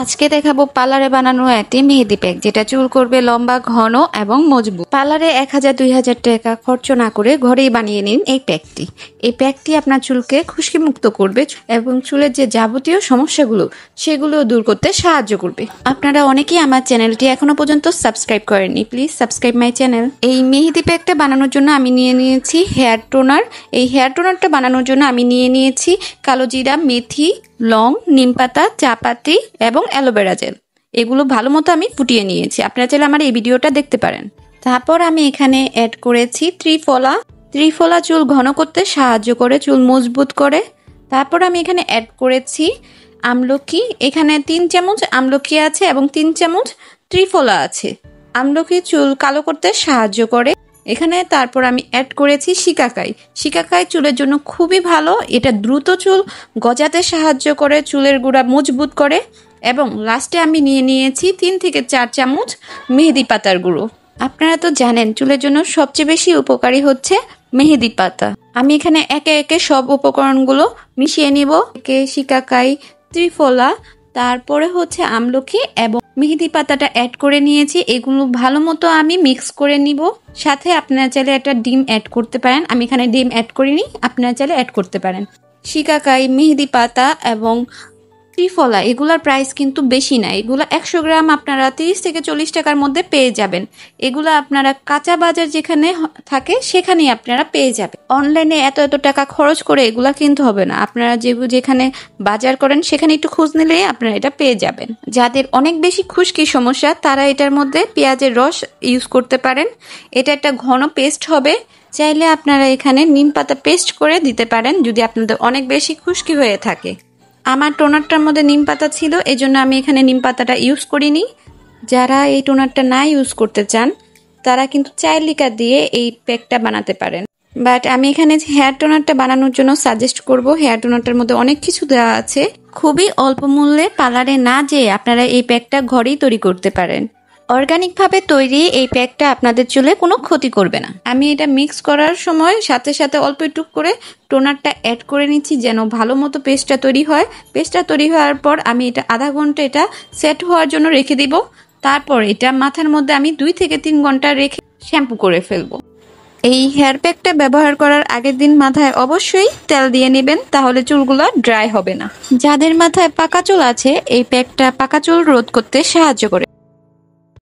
আজকে দেখাবো পার্লারে বানানো একটি মেহেদি প্যাক যেটা চুল করবে লম্বা ঘন এবং মজবুত পার্লারে এক হাজার দুই হাজার টাকা খরচ না করে ঘরেই বানিয়ে নিন এই প্যাকটি এই প্যাকটি আপনার চুলকে খুশকি মুক্ত করবে এবং চুলের যে যাবতীয় সমস্যাগুলো সেগুলো দূর করতে সাহায্য করবে আপনারা অনেকেই আমার চ্যানেলটি এখনো পর্যন্ত সাবস্ক্রাইব করেননি প্লিজ সাবস্ক্রাইব মাই চ্যানেল এই মেহেদি প্যাকটা বানানোর জন্য আমি নিয়ে নিয়েছি হেয়ার টোনার এই হেয়ার টোনারটা বানানোর জন্য আমি নিয়ে নিয়েছি কালো জিরা মেথি লং নিম পাতা চাপাতি এবং এবং অ্যালোভেরা জেল এগুলো ভালো মতো আমি ফুটিয়ে নিয়েছি আপনারা চাইলে আমার এই ভিডিওটা দেখতে পারেন তারপর আমি এখানে অ্যাড করেছি ত্রিফলা ত্রিফলা চুল ঘন করতে সাহায্য করে চুল মজবুত করে তারপর আমি এখানে অ্যাড করেছি আমলকি এখানে তিন চামচ আমলকি আছে এবং তিন চামচ ত্রিফলা আছে আমলকি চুল কালো করতে সাহায্য করে এখানে তারপর আমি অ্যাড করেছি শিকাকাই শিকাকাই চুলের জন্য খুবই ভালো এটা দ্রুত চুল গজাতে সাহায্য করে চুলের গুঁড়া মজবুত করে এবং লাস্টে আমি নিয়ে নিয়েছি তিন থেকে চার চামচ মেহেদি পাতার গুঁড়ো আপনারা তো জানেন চুলের জন্য সবচেয়ে বেশি উপকারী হচ্ছে মেহেদি পাতা আমি এখানে একে একে সব উপকরণগুলো মিশিয়ে নিব একে শিকাকাই ত্রিফলা তারপরে হচ্ছে আমলকি এবং মেহেদি পাতাটা অ্যাড করে নিয়েছি এগুলো ভালো মতো আমি মিক্স করে নিব সাথে আপনারা চাইলে একটা ডিম অ্যাড করতে পারেন আমি এখানে ডিম অ্যাড করিনি আপনারা চাইলে অ্যাড করতে পারেন শিকাকাই মেহেদি পাতা এবং ত্রিফলা এগুলার প্রাইস কিন্তু বেশি না এগুলো একশো গ্রাম আপনারা তিরিশ থেকে চল্লিশ টাকার মধ্যে পেয়ে যাবেন এগুলো আপনারা কাঁচা বাজার যেখানে থাকে সেখানেই আপনারা পেয়ে যাবেন অনলাইনে এত এত টাকা খরচ করে এগুলা কিনতে হবে না আপনারা যে যেখানে বাজার করেন সেখানে একটু খোঁজ নিলে আপনারা এটা পেয়ে যাবেন যাদের অনেক বেশি খুশকি সমস্যা তারা এটার মধ্যে পেঁয়াজের রস ইউজ করতে পারেন এটা একটা ঘন পেস্ট হবে চাইলে আপনারা এখানে নিম পাতা পেস্ট করে দিতে পারেন যদি আপনাদের অনেক বেশি খুশকি হয়ে থাকে আমার টোনারটার মধ্যে নিম পাতা ছিল জন্য আমি এখানে নিম পাতাটা ইউজ করিনি যারা এই টোনারটা না ইউজ করতে চান তারা কিন্তু চাইলিকা দিয়ে এই প্যাকটা বানাতে পারেন বাট আমি এখানে হেয়ার টোনারটা বানানোর জন্য সাজেস্ট করব হেয়ার টোনারটার মধ্যে অনেক কিছু দেওয়া আছে খুবই অল্প মূল্যে পার্লারে না যেয়ে আপনারা এই প্যাকটা ঘরেই তৈরি করতে পারেন অর্গানিকভাবে তৈরি এই প্যাকটা আপনাদের চুলে কোনো ক্ষতি করবে না আমি এটা মিক্স করার সময় সাথে সাথে অল্প একটু করে টোনারটা অ্যাড করে নিচ্ছি যেন ভালো মতো পেস্টটা তৈরি হয় পেস্টটা তৈরি হওয়ার পর আমি এটা আধা ঘন্টা এটা সেট হওয়ার জন্য রেখে দিব তারপর এটা মাথার মধ্যে আমি দুই থেকে তিন ঘন্টা রেখে শ্যাম্পু করে ফেলবো এই হেয়ার প্যাকটা ব্যবহার করার আগের দিন মাথায় অবশ্যই তেল দিয়ে নেবেন তাহলে চুলগুলো ড্রাই হবে না যাদের মাথায় পাকা চুল আছে এই প্যাকটা পাকা চুল রোধ করতে সাহায্য করে